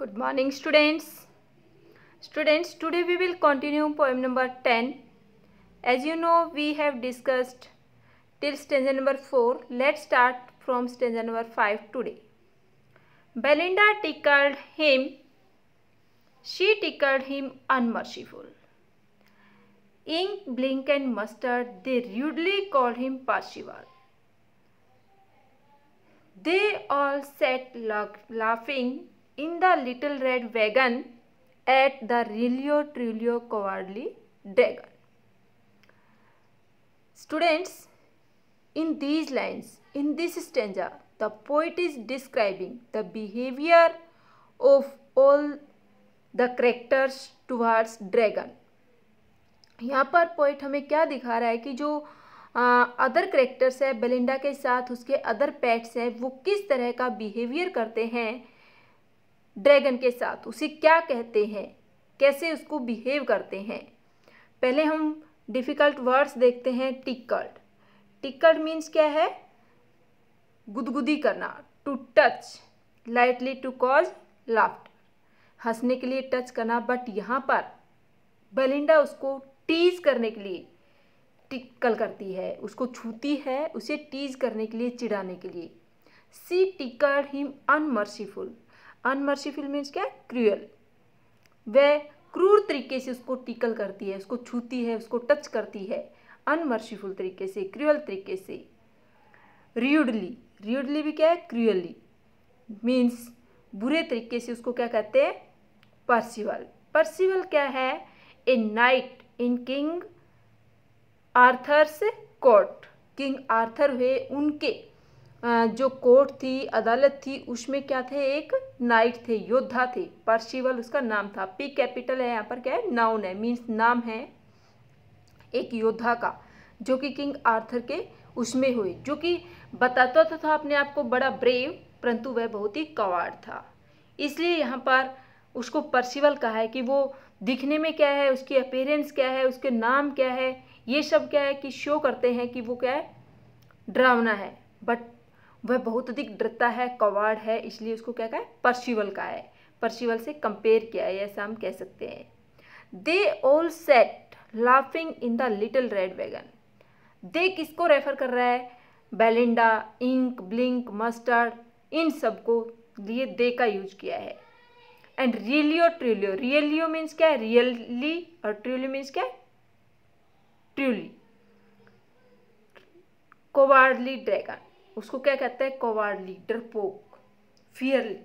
Good morning students. Students, today we will continue poem number 10. As you know, we have discussed till stanza number 4. Let's start from stanza number 5 today. Belinda tickled him. She tickled him unmerciful. Ink, Blink and Mustard, they rudely called him Parsival. They all sat laughing in the little red wagon at the Rilio Trilio Cowardly Dragon. Students, in these lines, in this stanza, the poet is describing the behavior of all the characters towards dragon यहाँ पर point हमें क्या दिखा रहा है कि जो आ, अदर करेक्टर्स है बेलिंडा के साथ उसके अदर पेट्स हैं वो किस तरह का बिहेवियर करते हैं ड्रैगन के साथ उसे क्या कहते हैं कैसे उसको बिहेव करते हैं पहले हम डिफ़िकल्ट वर्ड्स देखते हैं टिकल्ड टिकल्ड मीन्स क्या है गुदगुदी करना to touch lightly to cause laughter हंसने के लिए टच करना बट यहाँ पर बलिंडा उसको टीज करने के लिए टिकल करती है उसको छूती है उसे टीज करने के लिए चिढ़ाने के लिए see tickle him unmerciful unmerciful means क्या क्रूअल वह क्रूर तरीके से उसको टिकल करती है उसको छूती है उसको टच करती है अनमर्सीफुल तरीके से क्रूअल तरीके से रियुडली रियुडली भी क्या है क्रूअली मीन्स बुरे तरीके से उसको क्या कहते हैं पर्सिवल पर्सिवल क्या है a knight in King Arthur's court King Arthur हुए उनके जो कोर्ट थी अदालत थी उसमें क्या थे एक नाइट थे योद्धा थे पर्शिवल उसका नाम था पी कैपिटल है यहाँ पर क्या है नाउन है मीन्स नाम है एक योद्धा का जो कि किंग आर्थर के उसमें हुए जो कि बताता तो था अपने आप को बड़ा ब्रेव परंतु वह बहुत ही कवाड़ था इसलिए यहाँ पर उसको पर्शिवल कहा है कि वो दिखने में क्या है उसकी अपेयरेंस क्या है उसके नाम क्या है ये सब क्या है कि शो करते हैं कि वो क्या है डरावना है बट वह बहुत अधिक डरता है कवाड़ है इसलिए उसको क्या कहा है परशिवल का है परशिवल से कंपेयर किया है ऐसा हम कह सकते हैं they all set laughing in the little red wagon they किसको रेफर कर रहा है बेलिंडा इंक ब्लिंक मस्टर्ड इन सबको लिए दे का यूज किया है एंड रियलियो ट्रिलियो रियलियो मीन्स क्या है रियली और ट्रिलियो मीन्स क्या है ट्रियली कोवार्डली ड्रैगन उसको क्या कहते हैं कोवार्डली डरपोक फियरली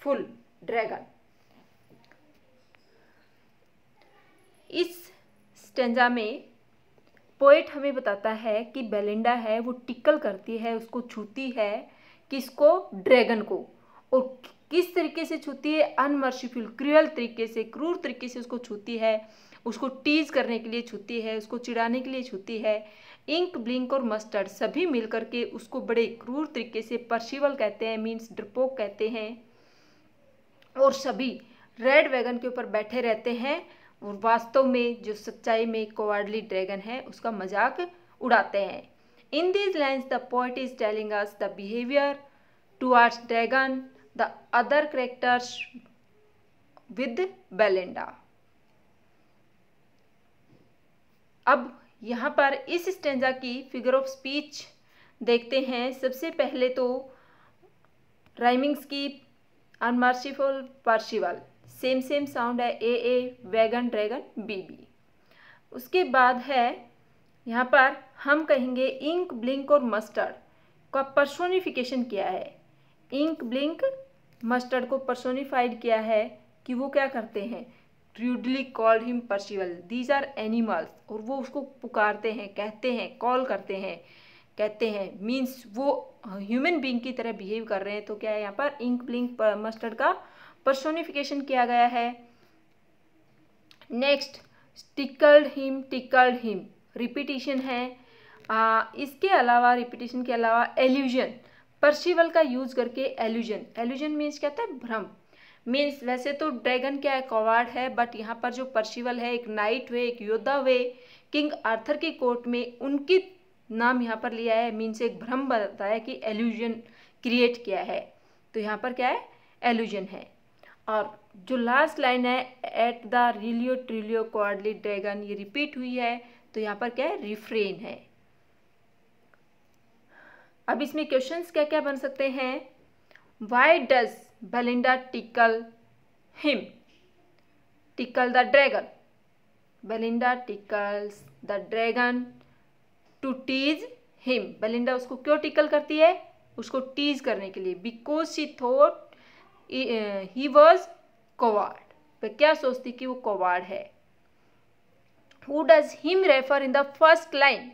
फुल ड्रैगन इस स्टेंजा में पोएट हमें बताता है कि बेलिंडा है वो टिकल करती है उसको छूती है किसको ड्रैगन को और किस तरीके से छूती है अनमर्शिफुल क्रियल तरीके से क्रूर तरीके से उसको छूती है उसको टीज करने के लिए छूती है उसको चिढ़ाने के लिए छूती है इंक ब्लिंक और मस्टर्ड सभी मिलकर के उसको बड़े क्रूर तरीके से परसिवल कहते हैं मीन्स ड्रपोक कहते हैं और सभी रेड वैगन के ऊपर बैठे रहते हैं और वास्तव में जो सच्चाई में कोवार्डली ड्रैगन है उसका मजाक उड़ाते हैं in these lines the poet is telling us the behaviour towards dragon the other characters with belinda अब यहाँ पर इस स्टेंजा की फिगर ऑफ स्पीच देखते हैं सबसे पहले तो राइमिंग्स की unmerciful Percival same same sound है A A wagon dragon B B उसके बाद है यहाँ पर हम कहेंगे इंक ब्लिंक और मस्टर्ड का पर्सोनिफिकेशन किया है इंक ब्लिंक मस्टर्ड को पर्सोनिफाइड किया है कि वो क्या करते हैं rudely called हिम Percival. दीज आर एनिमल्स और वो उसको पुकारते हैं कहते हैं कॉल करते हैं कहते हैं मीन्स वो ह्यूमन बींग की तरह बिहेव कर रहे हैं तो क्या है यहाँ पर इंक ब्लिंक मस्टर्ड का पर्सोनिफिकेशन किया गया है next tickled him tickled him repetition है आ, इसके अलावा रिपीटिशन के अलावा एल्यूजन पर्सिवल का यूज करके एल्यूजन एल्यूजन मीन्स कहता है भ्रम मीन्स वैसे तो ड्रैगन क्या है कवाड़ है बट यहाँ पर जो पर्शिवल है एक नाइट हुए एक योद्धा हुए किंग आर्थर के कोर्ट में उनकी नाम यहाँ पर लिया है मीन्स एक भ्रम बताया कि एल्यूजन क्रिएट किया है तो यहाँ पर क्या है एल्यूजन है और जो लास्ट लाइन है at the realio trulio cowardly dragon ये रिपीट हुई है तो यहाँ पर क्या है रिफ्रेन है अब इसमें क्वेश्चंस क्या क्या बन सकते हैं why does Belinda tickle him. Tickle the dragon. Belinda tickles the dragon to tease him. Belinda उसको क्यों tickle करती है उसको tease करने के लिए Because she thought he was coward. वह क्या सोचती कि वो कोवार्ड है who does him refer in the first line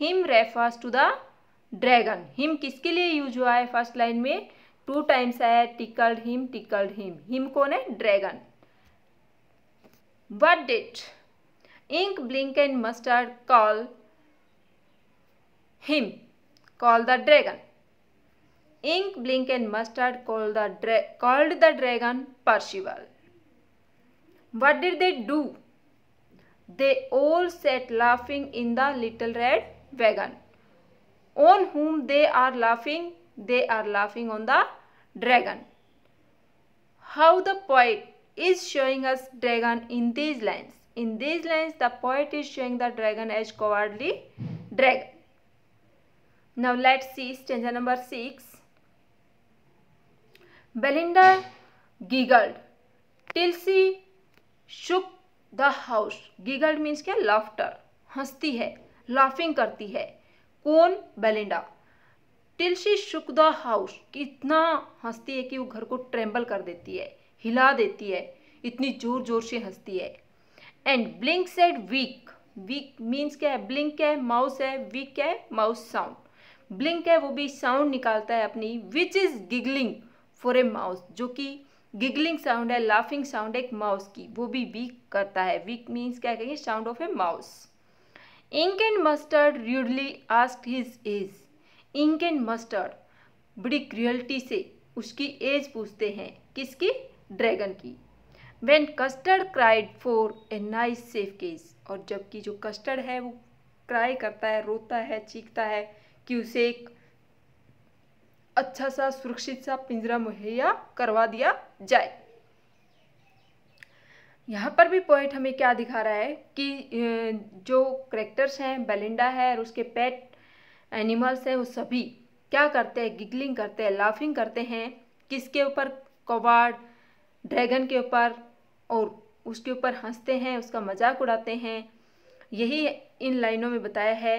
him refers to the dragon him किसके लिए यूज हुआ है फर्स्ट लाइन में टू टाइम्स आया है tickled him tickled him him कौन है dragon what did Ink Blink and Mustard call him call the dragon Ink Blink and Mustard call the called the dragon Percival what did they do they all sat laughing in the little red wagon on whom they are laughing they are laughing on the dragon how the poet is showing us dragon in these lines in these lines the poet is showing the dragon as cowardly dragon now let's see stanza number 6 belinda giggled till she shook the house giggled means क्या laughter हंसती है laughing करती है कौन Belinda till she shook the house इतना हंसती है कि वो घर को ट्रेम्बल कर देती है हिला देती है इतनी जोर जोर से हंसती है and Blink said week week means क्या है ब्लिंक है माउस है वीक क्या है माउस साउंड ब्लिंक है वो भी साउंड निकालता है अपनी which is giggling for a mouse जो कि गिगलिंग साउंड है लाफिंग साउंड एक माउस की वो भी वीक करता है वीक मीन्स क्या कहेंगे sound of a mouse Ink and Mustard rudely ask his is Ink and Mustard बड़ी क्रियल्टी से उसकी एज पूछते हैं किसकी ड्रैगन की when Custard cried for a nice safe case और जबकि जो कस्टर्ड है वो क्राई करता है रोता है चीखता है कि उसे एक अच्छा सा सुरक्षित सा पिंजरा मुहैया करवा दिया जाए यहाँ पर भी पॉइंट हमें क्या दिखा रहा है कि जो करेक्टर्स हैं बेलिंडा है और उसके पेट एनिमल्स है वो सभी क्या करते हैं गिगलिंग करते हैं लाफिंग करते हैं किसके ऊपर कवाड़ ड्रैगन के ऊपर और उसके ऊपर हंसते हैं उसका मजाक उड़ाते हैं यही इन लाइनों में बताया है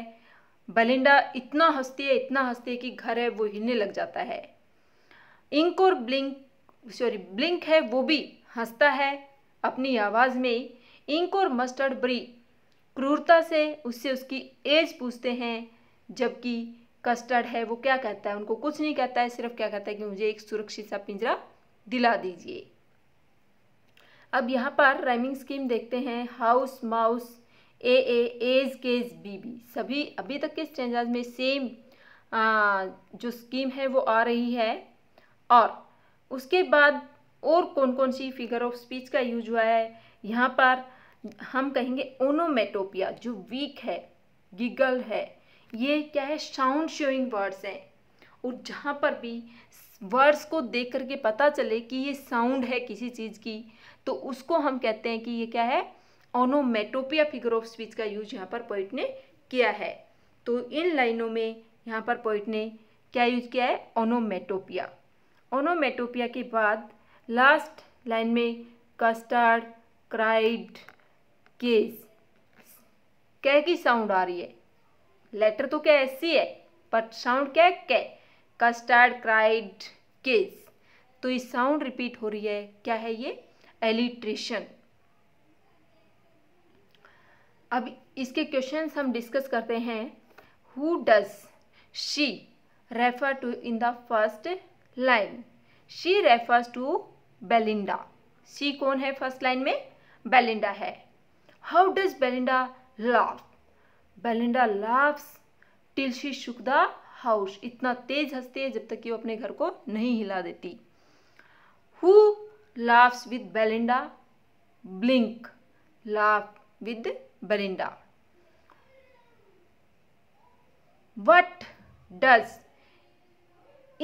बलिंडा इतना हंसती है इतना हंसती है कि घर है वो हिलने लग जाता है इंक और ब्लिंक सॉरी ब्लिंक है वो भी हंसता है अपनी आवाज़ में इंक और मस्टर्ड ब्री क्रूरता से उससे उसकी एज पूछते हैं जबकि कस्टर्ड है वो क्या कहता है उनको कुछ नहीं कहता है सिर्फ क्या कहता है कि मुझे एक सुरक्षित सा पिंजरा दिला दीजिए अब यहाँ पर राइमिंग स्कीम देखते हैं house mouse A A age cage B B सभी अभी तक के स्टेंजाज में सेम आ, जो स्कीम है वो आ रही है और उसके बाद और कौन कौन सी फिगर ऑफ स्पीच का यूज हुआ है यहाँ पर हम कहेंगे ओनोमेटोपिया जो वीक है गिगल है ये क्या है साउंड शोइंग वर्ड्स हैं और जहाँ पर भी वर्ड्स को देख करके पता चले कि ये साउंड है किसी चीज़ की तो उसको हम कहते हैं कि ये क्या है ऑनोमेटोपिया फिगर ऑफ स्पीच का यूज यहाँ पर पोइट ने किया है तो इन लाइनों में यहाँ पर पोइट ने क्या यूज किया है ऑनोमेटोपिया ओनोमेटोपिया के बाद लास्ट लाइन में कस्टर्ड क्राइड केस कह की साउंड आ रही है लेटर तो क्या ऐसी है पर साउंड क्या है कै कस्टर्ड क्राइड केस तो ये साउंड रिपीट हो रही है क्या है ये एलिट्रेशन अब इसके क्वेश्चन हम डिस्कस करते हैं who does she refer to in the first line she refers to Belinda she कौन है फर्स्ट लाइन में बेलिंडा है how does Belinda laugh Belinda laughs till she shook the house इतना तेज हंसती है जब तक कि वो अपने घर को नहीं हिला देती who laughs with Belinda Blink laugh with Belinda what does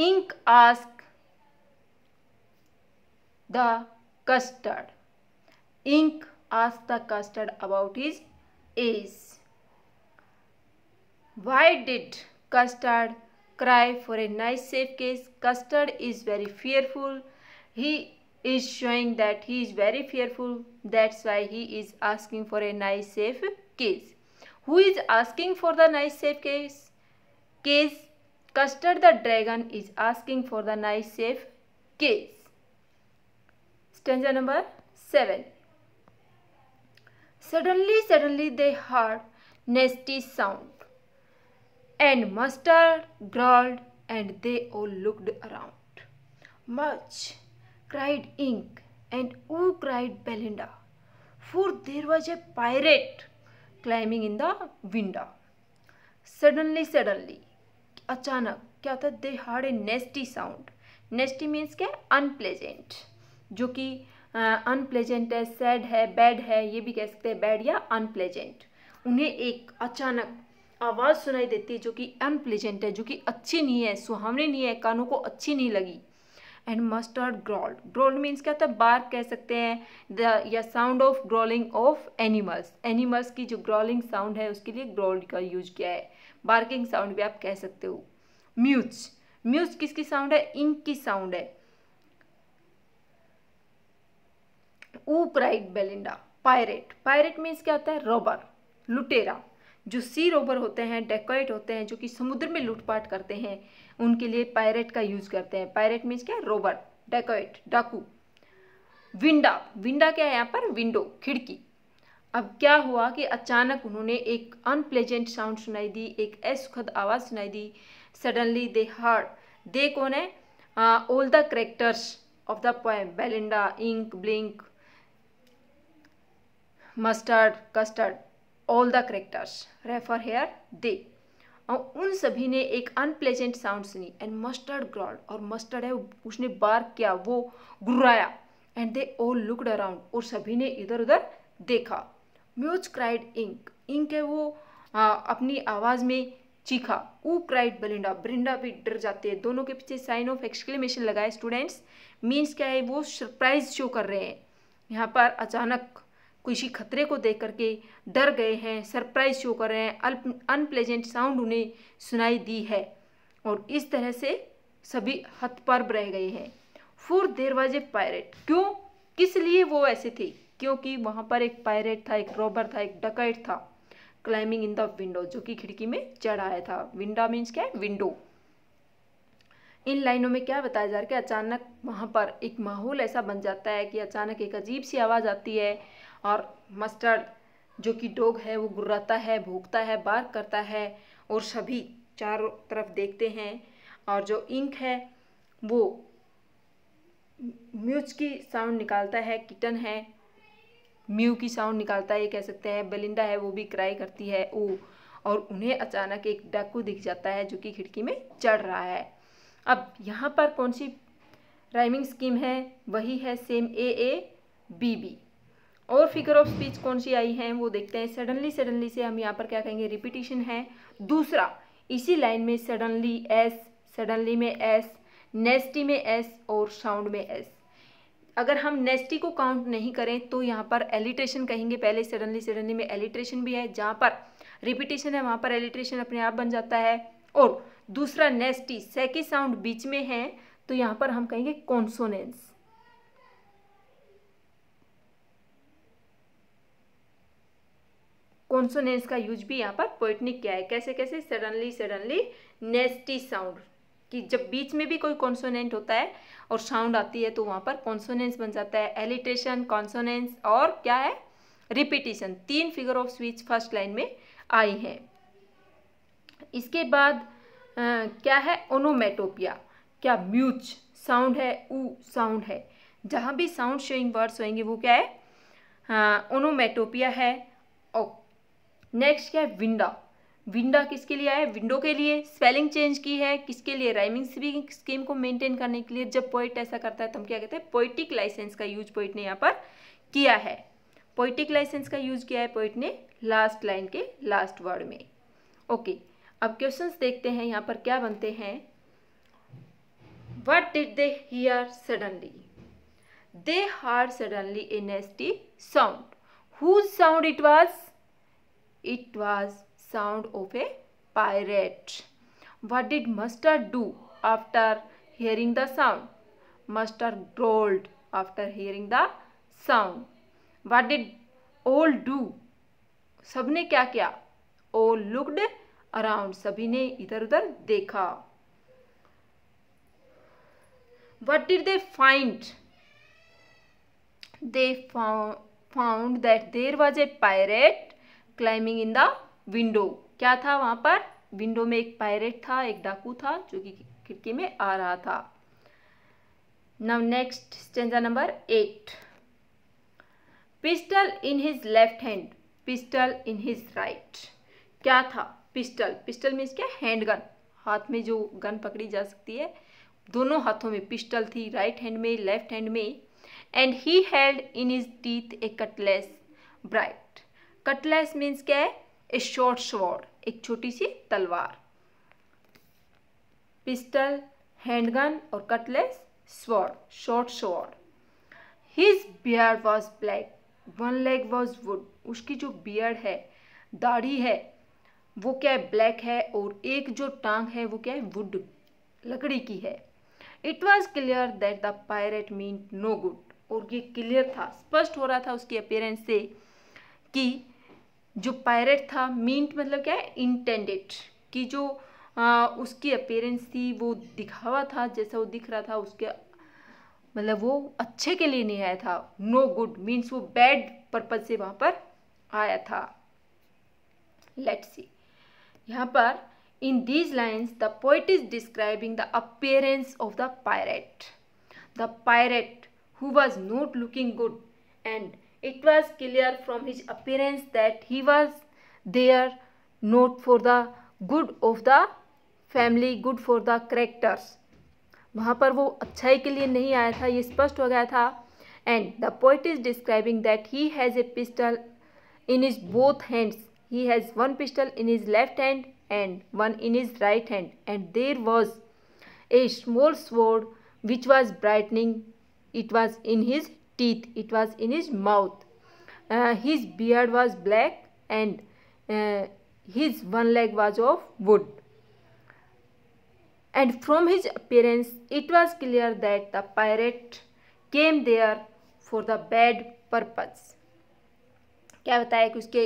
Ink ask the Custard Ink ask the Custard about is age Why did Custard cry for a nice safe case? Custard is very fearful. He is showing that he is very fearful. That's why he is asking for a nice safe case. Who is asking for the nice safe case? Case Custard the dragon is asking for the nice safe case. Stanza number 7. Suddenly, suddenly they heard nasty sound. and mustard growled and they all looked around. Much, cried Ink, and ooh, cried Belinda, for there was a pirate climbing in the window. Suddenly, suddenly, अचानक क्या था they heard a nasty sound nasty means क्या unpleasant जो कि unpleasant है sad है bad है ये भी कह सकते हैं बैड या अनप्लेजेंट उन्हें एक अचानक आवाज़ सुनाई देती है जो कि अनप्लेजेंट है जो कि अच्छी नहीं है सुहावनी नहीं है कानों को अच्छी नहीं लगी and Mustard growl growl means क्या होता है बार कह सकते हैं द या sound of growling of animals animals की जो ग्रॉलिंग साउंड है उसके लिए ग्रॉल का यूज किया है बार्किंग साउंड भी आप कह सकते हो म्यूज म्यूज किसकी साउंड है इंक की साउंड है ooh cried Belinda pirate pirate means क्या होता है रॉबर लुटेरा जो सी रोबर होते हैं डेकोरेट होते हैं जो कि समुद्र में लूटपाट करते हैं उनके लिए पायरेट का यूज करते हैं पायरेट मीन्स क्या रोबर डेकोरेट डाकू विंडा विंडा क्या है यहाँ पर विंडो खिड़की अब क्या हुआ कि अचानक उन्होंने एक अनप्लेजेंट साउंड सुनाई दी एक असुखद आवाज़ सुनाई दी सडनली दे हार्ड दे कौन है all the characters of the poem Belinda Ink Blink Mustard Custard all the characters refer here they और उन सभी ने एक अनप्लेजेंट साउंड सुनी एंड मस्टर्ड ग्रॉल और मस्टर्ड है उसने बार किया वो गुर्राया and they all looked around और सभी ने इधर उधर देखा म्यूज क्राइड इंक इंक है वो आ, अपनी आवाज़ में चीखा ऊ क्राइड बलिंडा ब्रिंडा भी डर जाते हैं दोनों के पीछे साइन ऑफ एक्सक्लेमेशन लगाए स्टूडेंट्स मीन्स क्या है वो सरप्राइज शो कर रहे हैं यहाँ पर अचानक किसी खतरे को देख करके डर गए हैं सरप्राइज शो कर रहे हैं अनप्लेजेंट साउंड उन्हें सुनाई दी है और इस तरह से सभी हथपर्ब रह गए हैं फोर देर ए पायरेट क्यों किस लिए वो ऐसे थे क्योंकि वहाँ पर एक पायरेट था एक रॉबर था एक डकैट था क्लाइंबिंग इन द विंडो जो कि खिड़की में चढ़ आया था विंडो मीन्स क्या है विंडो इन लाइनों में क्या बताया जा रहा है कि अचानक वहाँ पर एक माहौल ऐसा बन जाता है कि अचानक एक अजीब सी आवाज़ आती है और मस्टर्ड जो कि डोग है वो गुर्राता है भूखता है बार करता है और सभी चारों तरफ देखते हैं और जो इंक है वो म्यूज की साउंड निकालता है किटन है म्यू की साउंड निकालता है ये कह सकते हैं बलिंडा है वो भी क्राई करती है ओ और उन्हें अचानक एक डाकू दिख जाता है जो कि खिड़की में चढ़ रहा है अब यहाँ पर कौन सी राइमिंग स्कीम है वही है same A A B B और फिगर ऑफ स्पीच कौन सी आई है वो देखते हैं सडनली सडनली से हम यहाँ पर क्या कहेंगे रिपीटिशन है दूसरा इसी लाइन में सडनली एस सडनली में एस नेस्टी में एस और साउंड में एस अगर हम नेस्टी को काउंट नहीं करें तो यहाँ पर एलिट्रेशन कहेंगे पहले सडनली सडनली में एलिट्रेशन भी है जहाँ पर रिपीटेशन है वहाँ पर एलिट्रेशन अपने आप बन जाता है और दूसरा नेस्टी सेकी साउंड बीच में है तो यहाँ पर हम कहेंगे कॉन्सोनेंस कॉन्सोनेंस का यूज भी यहाँ पर पोइटनिक किया है कैसे कैसे सडनली सडनली नेस्टी साउंड कि जब बीच में भी कोई कॉन्सोनेंट होता है और साउंड आती है तो वहाँ पर कॉन्सोनेंस बन जाता है एलिटेशन कॉन्सोनेंस और क्या है रिपीटिशन तीन figure of speech first line में आई है इसके बाद आ, क्या है ओनोमेटोपिया क्या म्यूच साउंड है ऊ साउंड है जहाँ भी साउंड शोइंग वर्ड्स होएंगे वो क्या है ओनोमेटोपिया है नेक्स्ट क्या है विंडा विंडा किसके लिए आया विंडो के लिए स्पेलिंग चेंज की है किसके लिए राइमिंग स्कीम को मेंटेन करने के लिए जब पोइट ऐसा करता है तो हम क्या कहते हैं पोइटिक लाइसेंस का यूज पोइट ने यहाँ पर किया है पोइटिक लाइसेंस का यूज किया है पोइट ने लास्ट लाइन के लास्ट वर्ड में ओके अब क्वेश्चन देखते हैं यहाँ पर क्या बनते हैं what did they hear suddenly they heard suddenly a nasty sound whose sound it was It was sound of a pirate. What did mustard do after hearing the sound? Mustard growled after hearing the sound. What did all do? सबने क्या किया all looked around. सभी ने इधर उधर देखा What did they find? They found, found that there was a pirate climbing in the window क्या था वहां पर विंडो में एक पायरेट था एक डाकू था जो कि खिड़की में आ रहा था now next stanza number eight pistol in his left hand pistol in his right क्या था पिस्टल पिस्टल मीन्स क्या हैंड गन हाथ में जो गन पकड़ी जा सकती है दोनों हाथों में पिस्टल थी राइट हैंड में लेफ्ट हैंड में and he held in his teeth a cutlass bright cutlass means क्या है ए शॉर्ट शॉर्ट एक छोटी सी तलवार पिस्टल हैंडगन और cutlass sword short sword his beard was black one leg was wood उसकी जो बियर है दाढ़ी है वो क्या है ब्लैक है और एक जो टांग है वो क्या है वुड लकड़ी की है it was clear that the pirate mean no good और ये क्लियर था स्पष्ट हो रहा था उसकी अपेयरेंस से कि जो पायरेट था मीट मतलब क्या है इंटेंडेड कि जो आ, उसकी अपेरेंस थी वो दिखावा था जैसा वो दिख रहा था उसके मतलब वो अच्छे के लिए नहीं आया था नो गुड मीन्स वो बैड पर्पज से वहाँ पर आया था लेट सी यहाँ पर in these lines the poet is describing the appearance of the pirate the pirate who was not looking good and it was clear from his appearance that he was there not for the good of the family good for the characters वहाँ पर वो अच्छाई के लिए नहीं आया था ये स्पष्ट हो गया था and the poet is describing that he has a pistol in his both hands he has one pistol in his left hand and one in his right hand and there was a small sword which was brightening it was in his teeth it was in his mouth uh, his beard was black and uh, his one leg was of wood and from his appearance it was clear that the pirate came there for the bad purpose kya bataya ki uske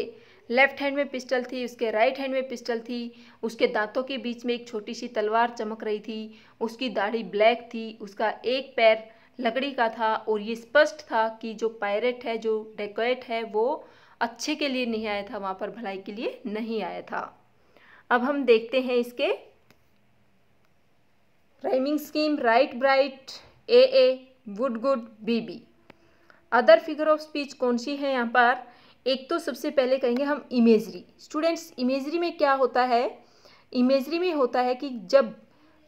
left hand में pistol थी उसके right hand में pistol थी उसके दांतों के बीच में एक छोटी सी तलवार चमक रही थी उसकी दाढ़ी ब्लैक थी उसका एक पैर आ, लकड़ी का था और ये स्पष्ट था कि जो पायरेट है जो डेकोरेट है वो अच्छे के लिए नहीं आया था वहाँ पर भलाई के लिए नहीं आया था अब हम देखते हैं इसके rhyming scheme right bright A A wood good B B other figure of speech कौन सी है यहाँ पर एक तो सबसे पहले कहेंगे हम इमेजरी स्टूडेंट्स इमेजरी में क्या होता है इमेजरी में होता है कि जब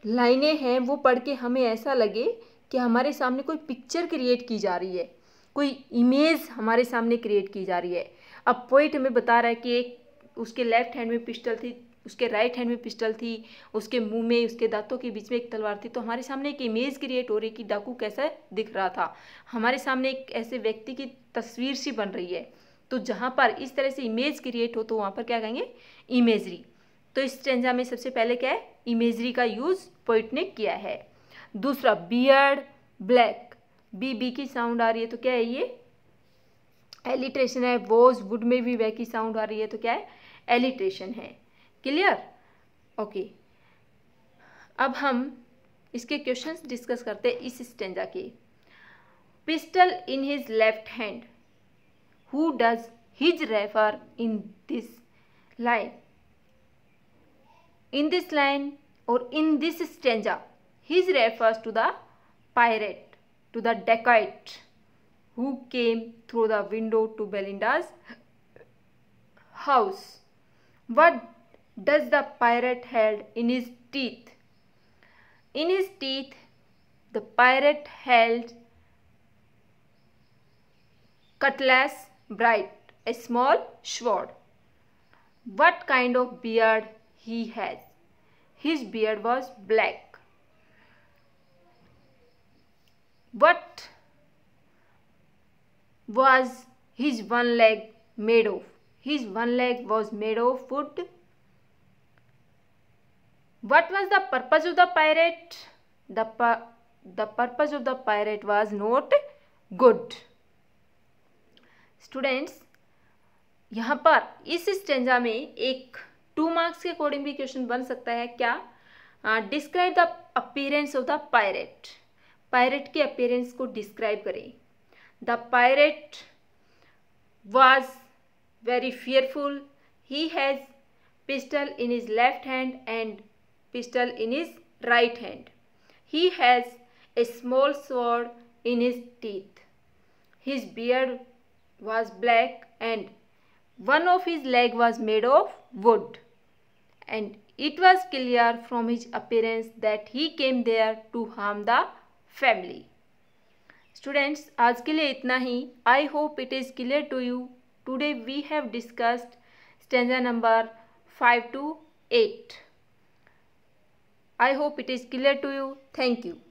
लाइनें हैं वो पढ़ के हमें ऐसा लगे कि हमारे सामने कोई पिक्चर क्रिएट की जा रही है कोई इमेज हमारे सामने क्रिएट की जा रही है अब पोइट हमें बता रहा है कि एक उसके लेफ्ट हैंड में पिस्टल थी उसके राइट हैंड में पिस्टल थी उसके मुंह में उसके दांतों के बीच में एक तलवार थी तो हमारे सामने एक इमेज क्रिएट हो रही कि डाकू कैसा दिख रहा था हमारे सामने एक ऐसे व्यक्ति की तस्वीर सी बन रही है तो जहाँ पर इस तरह से इमेज क्रिएट हो तो वहाँ पर क्या कहेंगे इमेजरी तो इस चेंजा में सबसे पहले क्या है इमेजरी का यूज़ पोइट ने किया है दूसरा बियर्ड ब्लैक बी बी की साउंड आ रही है तो क्या है ये एलिट्रेशन है वोज वुड में भी वे की साउंड आ रही है तो क्या है एलिट्रेशन है क्लियर ओके अब हम इसके क्वेश्चंस डिस्कस करते हैं इस स्टेंजा के pistol in his left hand who does his refer in this line in this line और in this stanza His refers to the pirate, to the dacoit who came through the window to Belinda's house. What does the pirate held in his teeth? In his teeth, the pirate held cutlass bright, a small sword. What kind of beard he has? His beard was black. What was his one leg made of? His one leg was made of wood. What was the purpose of the pirate? The, pu the purpose of the pirate was not good. students यहाँ पर इस stanza में एक two marks के according भी question बन सकता है क्या describe the appearance of the pirate pirate के अपियरेंस को describe करें The pirate was very fearful. He has pistol in his left hand and pistol in his right hand. He has a small sword in his teeth. His beard was black and one of his leg was made of wood. And it was clear from his appearance that he came there to harm the family students आज के लिए इतना ही I hope it is clear to you today we have discussed stanza number five to eight I hope it is clear to you thank you